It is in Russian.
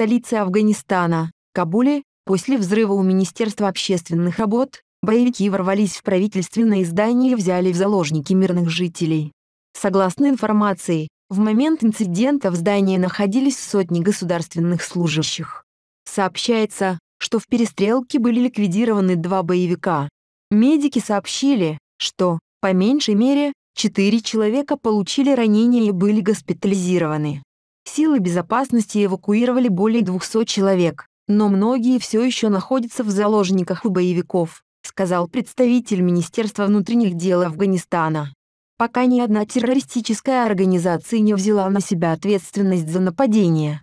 столице Афганистана, Кабуле, после взрыва у Министерства общественных работ, боевики ворвались в правительственное здание и взяли в заложники мирных жителей. Согласно информации, в момент инцидента в здании находились сотни государственных служащих. Сообщается, что в перестрелке были ликвидированы два боевика. Медики сообщили, что, по меньшей мере, четыре человека получили ранения и были госпитализированы. Силы безопасности эвакуировали более 200 человек, но многие все еще находятся в заложниках у боевиков, сказал представитель Министерства внутренних дел Афганистана. Пока ни одна террористическая организация не взяла на себя ответственность за нападение,